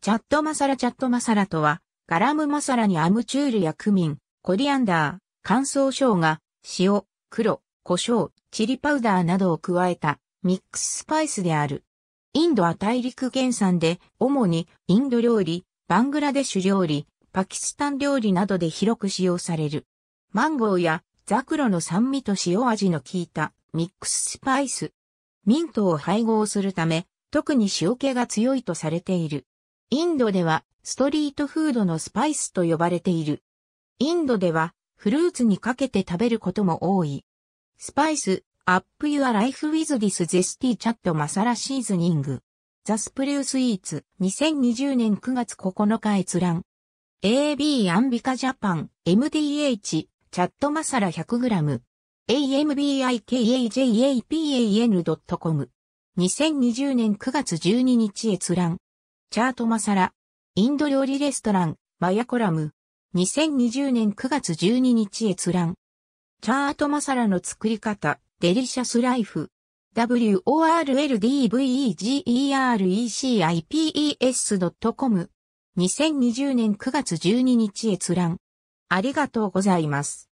チャットマサラチャットマサラとは、ガラムマサラにアムチュールやクミン、コリアンダー、乾燥生姜、塩、黒、胡椒、チリパウダーなどを加えたミックススパイスである。インドは大陸原産で、主にインド料理、バングラデシュ料理、パキスタン料理などで広く使用される。マンゴーやザクロの酸味と塩味の効いたミックススパイス。ミントを配合するため、特に塩気が強いとされている。インドではストリートフードのスパイスと呼ばれている。インドではフルーツにかけて食べることも多い。スパイス、アップユアライフウィズディスゼスティチャットマサラシーズニング。ザスプリュースイーツ2020年9月9日閲覧。AB アンビカジャパン MDH チャットマサラ 100g。ambikajpan.com2020 年9月12日閲覧。チャートマサラ、インド料理レストラン、マヤコラム、2020年9月12日閲覧。チャートマサラの作り方、デリシャスライフ。w o r l d v e g e r e c i p e s c o m 2 0 2 0年9月12日閲覧。ありがとうございます。